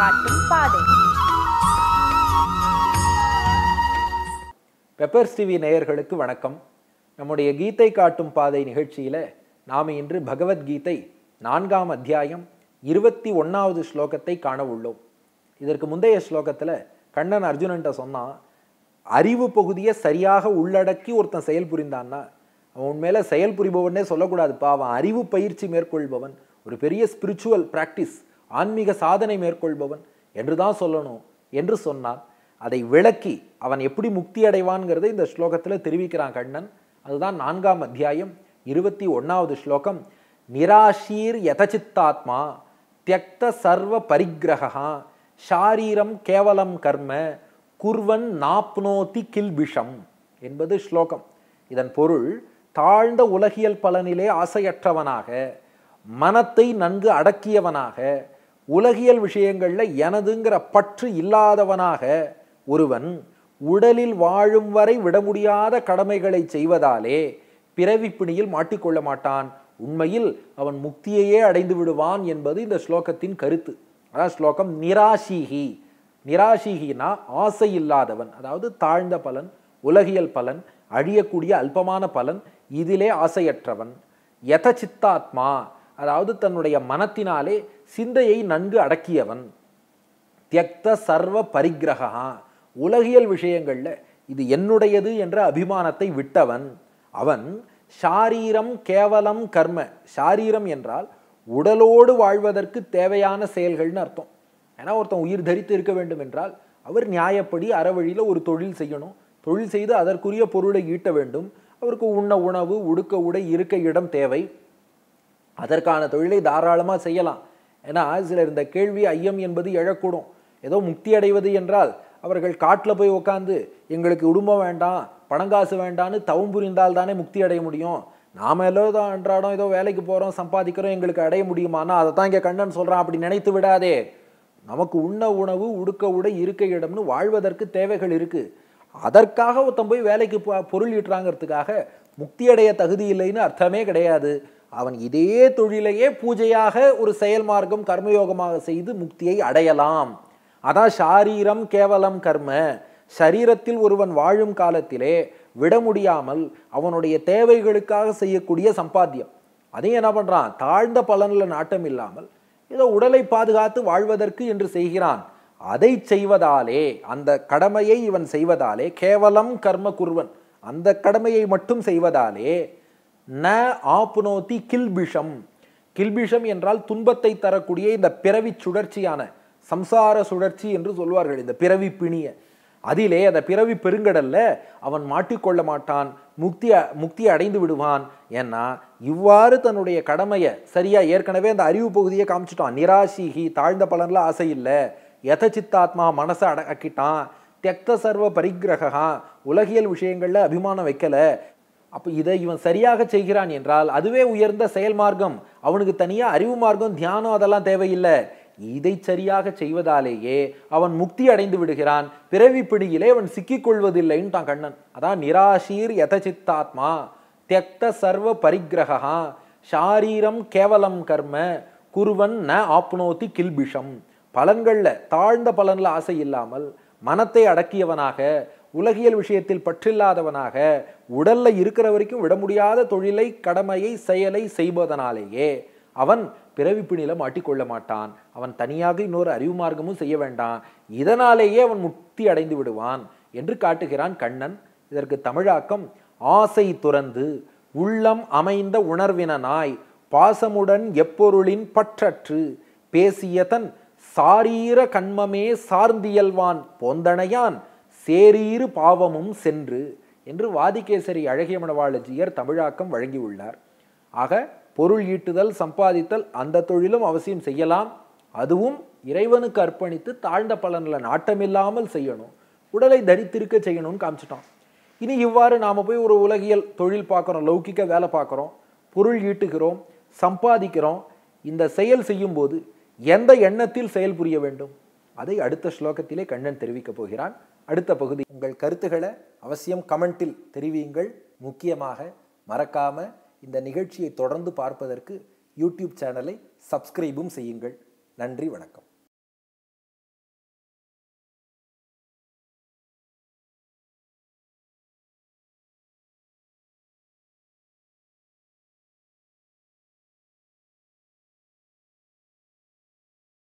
காட்டும் பாதை peppers TV நேயர்களுக்கு வணக்கம் நம்முடைய கீதை காட்டும் பாதை நிகழ்ச்சியில் நாம் இன்று பகவத்கீதை நான்காம் அத்தியாயம் இருபத்தி ஒன்றாவது ஸ்லோகத்தை காண உள்ளோம் இதற்கு முந்தைய ஸ்லோகத்தில் கண்ணன் அர்ஜுனன்ட்ட சொன்னான் அறிவு பகுதியை சரியாக உள்ளடக்கி ஒருத்தன் செயல் புரிந்தான்னா அவன் உண்மையில செயல் புரிபவனே சொல்லக்கூடாதுப்பா அவன் அறிவு பயிற்சி மேற்கொள்பவன் ஒரு பெரிய ஸ்பிரிச்சுவல் ப்ராக்டிஸ் ஆன்மீக சாதனை மேற்கொள்பவன் என்று தான் சொல்லணும் என்று சொன்னான் அதை விளக்கி அவன் எப்படி முக்தி அடைவான்கிறத இந்த ஸ்லோகத்தில் தெரிவிக்கிறான் கண்ணன் அதுதான் நான்காம் அத்தியாயம் இருபத்தி ஒன்றாவது ஸ்லோகம் நிராஷீர் யதசித்தாத்மா தியக்த சர்வ பரிகிரகா ஷாரீரம் கேவலம் கர்ம குர்வன் நாப்னோதி கில்பிஷம் என்பது ஸ்லோகம் இதன் பொருள் தாழ்ந்த உலகியல் பலனிலே ஆசையற்றவனாக மனத்தை நன்கு அடக்கியவனாக உலகியல் விஷயங்களில் எனதுங்கிற பற்று இல்லாதவனாக ஒருவன் உடலில் வாழும் வரை விட முடியாத கடமைகளை செய்வதாலே பிறவி பிணியில் மாட்டிக்கொள்ள மாட்டான் உண்மையில் அவன் முக்தியையே அடைந்து விடுவான் என்பது இந்த ஸ்லோகத்தின் கருத்து அதான் ஸ்லோகம் நிராசிகி நிராசிகினா ஆசை இல்லாதவன் அதாவது தாழ்ந்த பலன் உலகியல் பலன் அழியக்கூடிய அல்பமான பலன் இதிலே ஆசையற்றவன் சித்தாத்மா அதாவது தன்னுடைய மனத்தினாலே சிந்தையை நன்கு அடக்கியவன் தியக்த சர்வ பரிகிரகா உலகியல் விஷயங்களில் இது என்னுடையது என்ற அபிமானத்தை விட்டவன் அவன் ஷாரீரம் கேவலம் கர்ம ஷாரீரம் என்றால் உடலோடு வாழ்வதற்கு தேவையான செயல்கள்னு அர்த்தம் ஏன்னா ஒருத்தன் உயிர் தரித்து இருக்க வேண்டும் என்றால் அவர் நியாயப்படி அறவழியில் ஒரு தொழில் செய்யணும் தொழில் செய்து அதற்குரிய பொருளை ஈட்ட வேண்டும் அவருக்கு உண்ண உணவு உடுக்க உடை இருக்க இடம் தேவை அதற்கான தொழிலை தாராளமாக செய்யலாம் ஏன்னா சிலர் இந்த கேள்வி ஐயம் என்பது எழக்கூடும் ஏதோ முக்தி அடைவது என்றால் அவர்கள் காட்டில் போய் உட்காந்து எங்களுக்கு குடும்பம் வேண்டாம் பணங்காசு வேண்டான்னு தவம் புரிந்தால் தானே முக்தி அடைய முடியும் நாம் ஏதோ அன்றாடம் ஏதோ வேலைக்கு போகிறோம் சம்பாதிக்கிறோம் எங்களுக்கு அடைய முடியுமானா அதை தான் இங்கே கண்ணன் சொல்கிறான் அப்படி நினைத்து விடாதே நமக்கு உண்ண உணவு உடுக்க உடை இருக்க இடம்னு வாழ்வதற்கு தேவைகள் இருக்குது அதற்காக ஒருத்தன் போய் வேலைக்கு பொருள் ஈட்டுறாங்கிறதுக்காக முக்தி அடைய தகுதி இல்லைன்னு அர்த்தமே கிடையாது அவன் இதே தொழிலையே பூஜையாக ஒரு செயல் மார்க்கம் கர்மயோகமாக செய்து முக்தியை அடையலாம் அதான் சாரீரம் கேவலம் கர்ம சரீரத்தில் ஒருவன் வாழும் காலத்திலே விட முடியாமல் அவனுடைய தேவைகளுக்காக செய்யக்கூடிய சம்பாத்தியம் அதையும் என்ன பண்ணுறான் தாழ்ந்த பலனில் நாட்டம் இல்லாமல் ஏதோ உடலை பாதுகாத்து வாழ்வதற்கு என்று செய்கிறான் அதை செய்வதாலே அந்த கடமையை இவன் செய்வதாலே கேவலம் கர்ம குருவன் அந்த கடமையை மட்டும் செய்வதாலே ந ஆப்னோதி கில்பிஷம் கில்பிஷம் என்றால் துன்பத்தை தரக்கூடிய இந்த பிறவி சுழற்சியான சம்சார சுழற்சி என்று சொல்வார்கள் இந்த பிறவி பிணிய அதிலே அந்த பிறவி பெருங்கடல்ல அவன் மாட்டிக்கொள்ள மாட்டான் முக்தி முக்தி அடைந்து விடுவான் ஏன்னா இவ்வாறு தன்னுடைய கடமையை சரியா ஏற்கனவே அந்த அறிவு பகுதியை காமிச்சிட்டான் நிராசிகி தாழ்ந்த பலனில் ஆசை இல்லை சித்தாத்மா மனசை அடக்கிட்டான் தெக்த சர்வ பரிகிரகா உலகியல் விஷயங்களில் அபிமானம் வைக்கல அப்போ இதை இவன் சரியாக செய்கிறான் என்றால் அதுவே உயர்ந்த செயல் மார்க்கம் அவனுக்கு தனியாக அறிவு மார்க்கம் தியானம் அதெல்லாம் தேவையில்லை இதை சரியாக செய்வதாலேயே அவன் முக்தி அடைந்து விடுகிறான் பிறவி பிடியிலே அவன் சிக்கிக்கொள்வதில்லைன்னு தான் கண்ணன் அதான் நிராசீர் யதசித்தாத்மா தியக்த சர்வ பரிகிரகா ஷாரீரம் கேவலம் கர்ம குருவன் ந ஆப்னோத்தி கில்பிஷம் பலன்களில் தாழ்ந்த பலனில் ஆசை இல்லாமல் மனத்தை அடக்கியவனாக உலகியல் விஷயத்தில் பற்றில்லாதவனாக உடல்ல இருக்கிற வரைக்கும் விட முடியாத தொழிலை கடமையை செயலை செய்வதனாலேயே அவன் பிறவி பிணில மாட்டிக்கொள்ள மாட்டான் அவன் தனியாக இன்னொரு அறிவு மார்க்கமும் செய்ய வேண்டாம் இதனாலேயே அவன் முக்தி அடைந்து விடுவான் என்று காட்டுகிறான் கண்ணன் இதற்கு தமிழாக்கம் ஆசை துறந்து உள்ளம் அமைந்த உணர்வினனாய் பாசமுடன் எப்பொருளின் பற்றற்று பேசியதன் சாரீர கண்மமே சார்ந்தியல்வான் போந்தனையான் சேரீறு பாவமும் சென்று என்று வாதிகேசரி அழகிய மனவாளஜியர் தமிழாக்கம் வழங்கியுள்ளார் ஆக பொருள் ஈட்டுதல் சம்பாதித்தல் அந்த தொழிலும் அவசியம் செய்யலாம் அதுவும் இறைவனுக்கு அர்ப்பணித்து தாழ்ந்த பலனில் நாட்டமில்லாமல் செய்யணும் உடலை தரித்திருக்க செய்யணும்னு காமிச்சிட்டோம் இனி இவ்வாறு நாம் போய் ஒரு உலகியல் தொழில் பார்க்குறோம் லௌகிக்க வேலை பார்க்குறோம் பொருள் ஈட்டுகிறோம் சம்பாதிக்கிறோம் இந்த செயல் செய்யும்போது எந்த எண்ணத்தில் செயல் புரிய வேண்டும் அதை அடுத்த ஸ்லோகத்திலே கண்ணன் தெரிவிக்கப் போகிறான் அடுத்த பகுதி உங்கள் கருத்துக்களை அவசியம் கமெண்ட்டில் தெரிவியுங்கள் முக்கியமாக மறக்காம இந்த நிகழ்ச்சியை தொடர்ந்து பார்ப்பதற்கு யூடியூப் சேனலை சப்ஸ்கிரைபும் செய்யுங்கள் நன்றி வணக்கம்